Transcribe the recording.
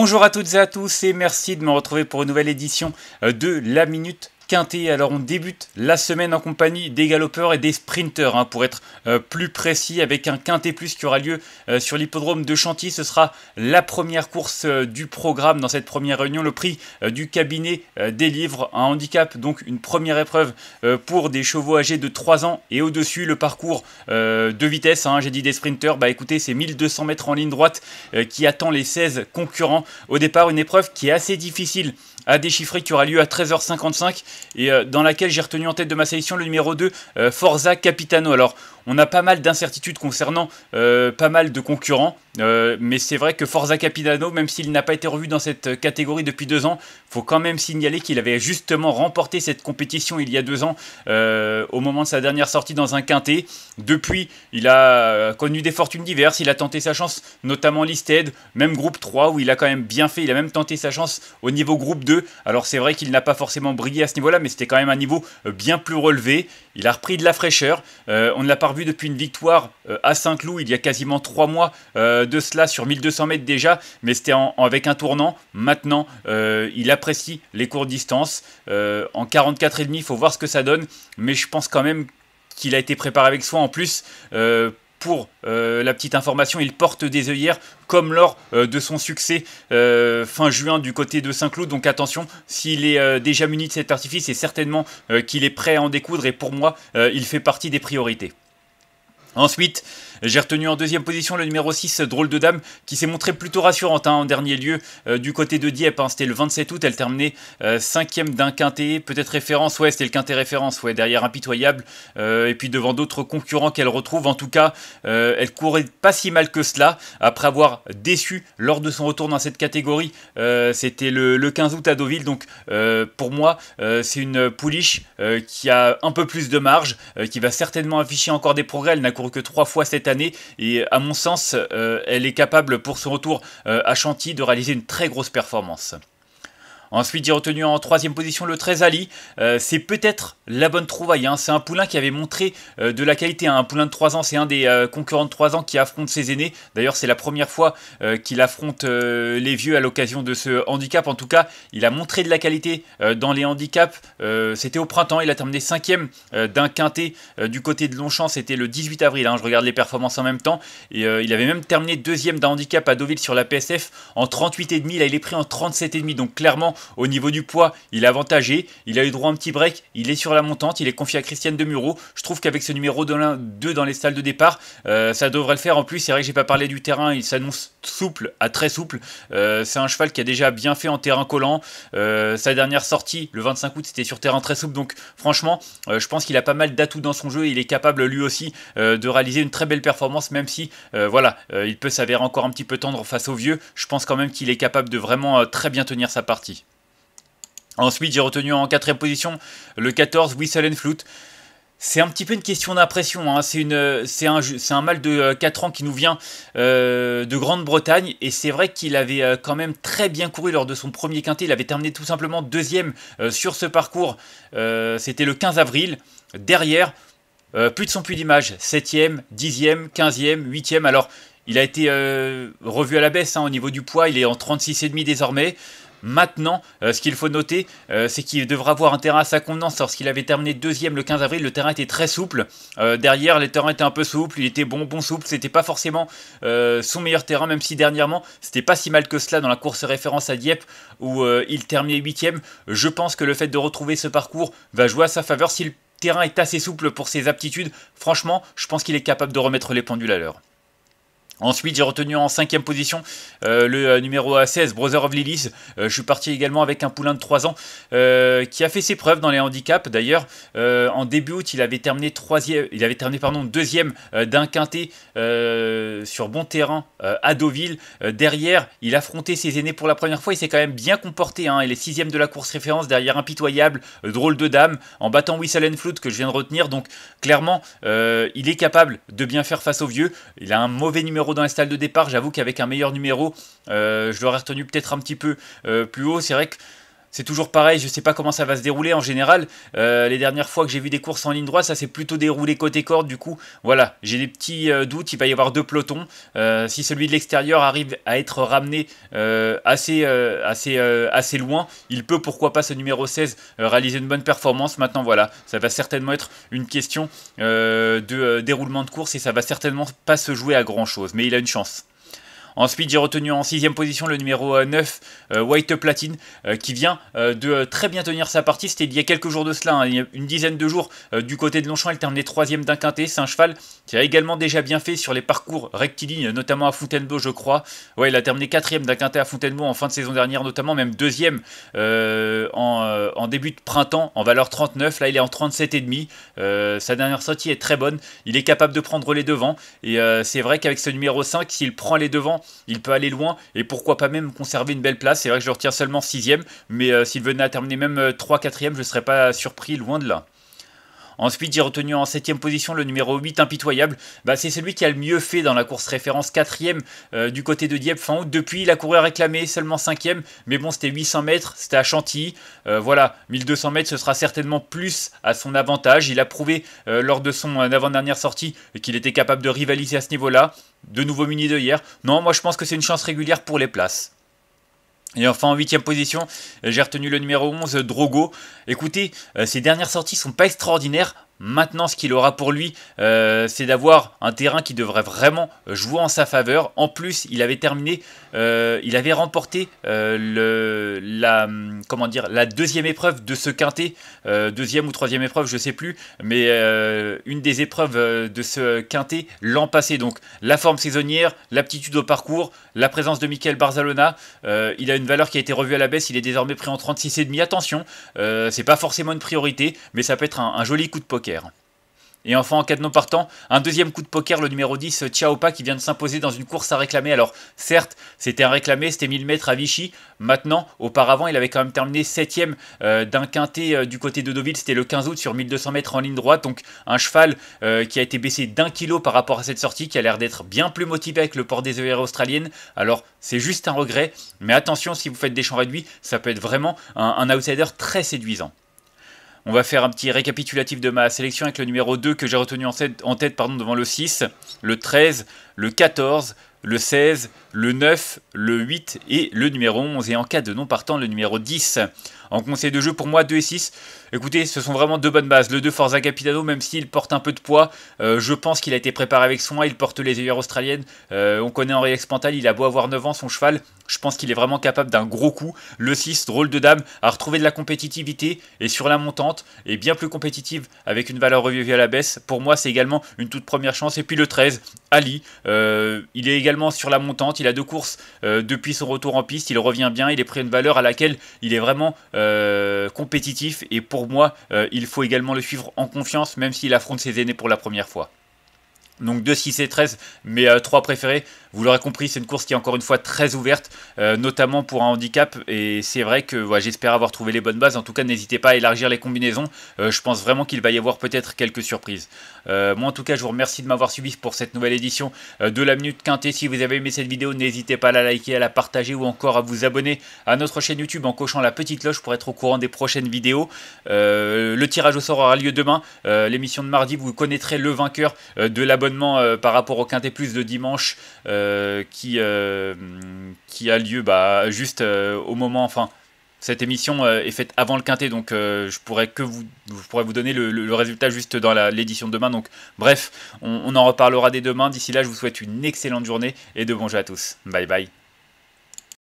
Bonjour à toutes et à tous et merci de me retrouver pour une nouvelle édition euh, de La Minute quintet. Alors on débute la semaine en compagnie des galopeurs et des sprinteurs, hein, pour être euh, plus précis, avec un quintet plus qui aura lieu euh, sur l'hippodrome de Chantilly. Ce sera la première course euh, du programme dans cette première réunion. Le prix du cabinet délivre un handicap, donc une première épreuve pour des chevaux âgés de 3 ans et au-dessus. Le parcours de vitesse, hein, j'ai dit des sprinteurs, bah écoutez, c'est 1200 mètres en ligne droite qui attend les 16 concurrents. Au départ, une épreuve qui est assez difficile à déchiffrer qui aura lieu à 13h55 et euh, dans laquelle j'ai retenu en tête de ma sélection le numéro 2, euh, Forza Capitano. Alors, on a pas mal d'incertitudes concernant euh, pas mal de concurrents. Euh, mais c'est vrai que Forza Capitano, même s'il n'a pas été revu dans cette catégorie depuis deux ans, faut quand même signaler qu'il avait justement remporté cette compétition il y a deux ans euh, au moment de sa dernière sortie dans un quintet. Depuis, il a connu des fortunes diverses, il a tenté sa chance, notamment Listed, même groupe 3 où il a quand même bien fait, il a même tenté sa chance au niveau groupe 2. Alors c'est vrai qu'il n'a pas forcément brillé à ce niveau-là, mais c'était quand même un niveau bien plus relevé. Il a repris de la fraîcheur, on ne l'a pas revu depuis une victoire euh, à Saint-Cloud il y a quasiment trois mois euh, de cela sur 1200 mètres déjà, mais c'était avec un tournant. Maintenant, euh, il apprécie les courtes distances. en 44,5, il faut voir ce que ça donne, mais je pense quand même qu'il a été préparé avec soin en plus pour la petite information, il porte des œillères comme lors de son succès fin juin du côté de Saint-Cloud. Donc attention, s'il est déjà muni de cet artifice, c'est certainement qu'il est prêt à en découdre et pour moi, il fait partie des priorités. Ensuite, j'ai retenu en deuxième position le numéro 6, Drôle de Dame, qui s'est montré plutôt rassurante hein, en dernier lieu euh, du côté de Dieppe. Hein. c'était le 27 août, elle terminait 5 euh, ème d'un quintet, peut-être référence, ouais, c'était le quintet référence, ouais, derrière Impitoyable, euh, et puis devant d'autres concurrents qu'elle retrouve. En tout cas, elle courait pas si mal que cela, après avoir déçu lors de son retour dans cette catégorie. c'était le, le, 15 août à Deauville, donc pour moi, c'est une pouliche qui a un peu plus de marge, qui va certainement afficher encore des progrès. Elle n'a pour que trois fois cette année et à mon sens, euh, elle est capable pour son retour euh, à Chantilly de réaliser une très grosse performance. Ensuite, j'ai retenu en troisième position le 13 Ali. Euh, c'est peut-être la bonne trouvaille. Hein. C'est un poulain qui avait montré euh, de la qualité. Hein. Un poulain de 3 ans, c'est un des euh, concurrents de 3 ans qui affronte ses aînés. D'ailleurs, c'est la première fois qu'il affronte les vieux à l'occasion de ce handicap. En tout cas, il a montré de la qualité dans les handicaps. c'était au printemps. Il a terminé 5 d'un quintet du côté de Longchamp. C'était le 18 avril. Hein. Je regarde les performances en même temps. Et il avait même terminé deuxième d'un handicap à Deauville sur la PSF en 38,5. Là, il est pris en 37,5. Donc, clairement, au niveau du poids, il est avantagé. Il a eu droit à un petit break. Il est sur la montante. Il est confié à Christiane Demuro. Je trouve qu'avec ce numéro 2 dans les salles de départ, euh, ça devrait le faire. En plus, c'est vrai que j'ai pas parlé du terrain. Il s'annonce souple à très souple. Euh, c'est un cheval qui a déjà bien fait en terrain collant. Euh, sa dernière sortie, le 25 août, c'était sur terrain très souple. Donc, franchement, je pense qu'il a pas mal d'atouts dans son jeu. il est capable lui aussi de réaliser une très belle performance, même si, voilà, il peut s'avérer encore un petit peu tendre face au vieux. Je pense quand même qu'il est capable de vraiment très bien tenir sa partie. Ensuite, j'ai retenu en quatrième position le 14 Whistle and Flute. C'est un petit peu une question d'impression. Hein. C'est un, c'est de 4 euh, ans qui nous vient euh, de Grande-Bretagne et c'est vrai qu'il avait euh, quand même très bien couru lors de son premier quintet. Il avait terminé tout simplement deuxième sur ce parcours. c'était le 15 avril. Derrière, plus de son puits d'image. 7e, 10e, 15e, 8e. Alors, il a été revu à la baisse hein, au niveau du poids. Il est en 36,5 désormais maintenant. Euh, ce qu'il faut noter, euh, c'est qu'il devra avoir un terrain à sa convenance. Lorsqu'il avait terminé deuxième le 15 avril, le terrain était très souple. Euh, derrière, le terrain était un peu souple, il était bon, bon souple. C'était pas forcément son meilleur terrain, même si dernièrement, c'était pas si mal que cela dans la course référence à Dieppe où il terminait huitième. Je pense que le fait de retrouver ce parcours va jouer à sa faveur. Si le terrain est assez souple pour ses aptitudes, franchement, je pense qu'il est capable de remettre les pendules à l'heure. Ensuite, j'ai retenu en cinquième position euh, le euh, numéro 16, Brother of Lilies. Euh, je suis parti également avec un poulain de 3 ans qui a fait ses preuves dans les handicaps. D'ailleurs, en début août, il avait terminé, troisième, il avait terminé pardon, deuxième d'un quintet sur bon terrain à Deauville. derrière, il affrontait ses aînés pour la première fois. Il s'est quand même bien comporté. Hein. Il est sixième de la course référence derrière Impitoyable, Drôle de Dame, en battant Whistle and Flute que je viens de retenir. Donc, clairement, il est capable de bien faire face aux vieux. Il a un mauvais numéro dans la salle de départ. J'avoue qu'avec un meilleur numéro, euh, je l'aurais retenu peut-être un petit peu euh, plus haut. C'est vrai que c'est toujours pareil, je ne sais pas comment ça va se dérouler en général. Euh, les dernières fois que j'ai vu des courses en ligne droite, ça s'est plutôt déroulé côté corde. Du coup, voilà, j'ai des petits euh, doutes. Il va y avoir deux pelotons. Euh, si celui de l'extérieur arrive à être ramené assez, assez, assez loin, il peut pourquoi pas ce numéro 16 réaliser une bonne performance. Maintenant, voilà, ça va certainement être une question de déroulement de course et ça va certainement pas se jouer à grand chose. Mais il a une chance. Ensuite, j'ai retenu en sixième position le numéro 9, euh, euh, White Platine, euh, qui vient de très bien tenir sa partie. C'était il y a quelques jours de cela, hein, une dizaine de jours, du côté de Longchamp. Elle terminait troisième d'un quintet. C'est un cheval qui a également déjà bien fait sur les parcours rectilignes, notamment à Fontainebleau, je crois. Ouais, il a terminé quatrième d'un quintet à Fontainebleau en fin de saison dernière, notamment même deuxième en, début de printemps en valeur 39. Là, il est en 37,5. sa dernière sortie est très bonne. Il est capable de prendre les devants. Et c'est vrai qu'avec ce numéro 5, s'il prend les devants il peut aller loin et pourquoi pas même conserver une belle place. C'est vrai que je retiens seulement 6ème, mais euh, s'il venait à terminer même 3-4ème, euh, je ne serais pas surpris loin de là. Ensuite, j'ai retenu en 7 position le numéro 8, impitoyable. Bah, c'est celui qui a le mieux fait dans la course référence, 4ème euh, du côté de Dieppe fin août. Depuis, il a couru à seulement 5ème, mais bon, c'était 800 mètres, c'était à Chantilly. Euh, voilà, 1200 mètres, ce sera certainement plus à son avantage. Il a prouvé euh, lors de son avant-dernière sortie qu'il était capable de rivaliser à ce niveau-là. De nouveau muni de hier. Non, moi je pense que c'est une chance régulière pour les places. Et enfin en huitième position, euh, j'ai retenu le numéro 11, Drogo. Écoutez, ces euh, dernières sorties sont pas extraordinaires. Maintenant, ce qu'il aura pour lui, euh, c'est d'avoir un terrain qui devrait vraiment jouer en sa faveur. En plus, il avait terminé, euh, il avait remporté euh, la, comment dire, la deuxième épreuve de ce quintet, deuxième ou troisième épreuve, je ne sais plus, mais une des épreuves de ce quintet l'an passé. Donc, la forme saisonnière, l'aptitude au parcours, la présence de Michael Barzalona, il a une valeur qui a été revue à la baisse. Il est désormais pris en 36,5. Attention, c'est pas forcément une priorité, mais ça peut être un, un joli coup de poker et enfin, en cas de non partant, un deuxième coup de poker, le numéro 10, Chiaopa, qui vient de s'imposer dans une course à réclamer. Alors, certes, c'était un réclamé, c'était 1000 mètres à Vichy. Maintenant, auparavant, il avait quand même terminé 7 euh, d'un quintet euh, du côté de Deauville. C'était le 15 août sur 1200 mètres en ligne droite. Donc, un cheval euh, qui a été baissé d'un kilo par rapport à cette sortie, qui a l'air d'être bien plus motivé avec le port des œillères e australiennes. Alors, c'est juste un regret. Mais attention, si vous faites des champs réduits, ça peut être vraiment un outsider très séduisant. On va faire un petit récapitulatif de ma sélection avec le numéro 2 que j'ai retenu en tête, pardon, devant le 6, le 13, le 14, le 16, le 9, le 8 et le numéro 11. Et en cas de non partant, le numéro 10. En conseil de jeu, pour moi, 2 et 6. Écoutez, ce sont vraiment deux bonnes bases. Le 2, Forza Capitano, même s'il porte un peu de poids, euh, je pense qu'il a été préparé avec soin. Il porte les ailleurs australiennes. Euh, on connaît Henri Expantal, il a beau avoir 9 ans, son cheval. Je pense qu'il est vraiment capable d'un gros coup. Le 6, drôle de dame, a retrouvé de la compétitivité et sur la montante, est bien plus compétitive avec une valeur revue à la baisse. Pour moi, c'est également une toute première chance. Et puis le 13, Ali, euh, il est également sur la montante. Il a deux courses depuis son retour en piste. Il revient bien, il est pris une valeur à laquelle il est vraiment euh, compétitif et pour moi, euh, il faut également le suivre en confiance, même s'il affronte ses aînés pour la première fois. Donc 2, 6 et 13, mes 3 préférés. Vous l'aurez compris, c'est une course qui est encore une fois très ouverte, euh, notamment pour un handicap. Et c'est vrai que j'espère avoir trouvé les bonnes bases. En tout cas, n'hésitez pas à élargir les combinaisons. Euh, je pense vraiment qu'il va y avoir peut-être quelques surprises. Euh, moi, en tout cas, je vous remercie de m'avoir suivi pour cette nouvelle édition de la Minute Quintée. Si vous avez aimé cette vidéo, n'hésitez pas à la liker, à la partager ou encore à vous abonner à notre chaîne YouTube en cochant la petite cloche pour être au courant des prochaines vidéos. le tirage au sort aura lieu demain. L'émission de mardi, vous connaîtrez le vainqueur de la bonne euh, par rapport au Quintet Plus de dimanche euh, qui, euh, qui a lieu bah, juste au moment, enfin, cette émission est faite avant le quintet, donc je pourrais que vous, je vous donner le, résultat juste dans l'édition de demain. Donc bref, on, en reparlera dès demain. D'ici là, je vous souhaite une excellente journée et de bons jeux à tous. Bye bye.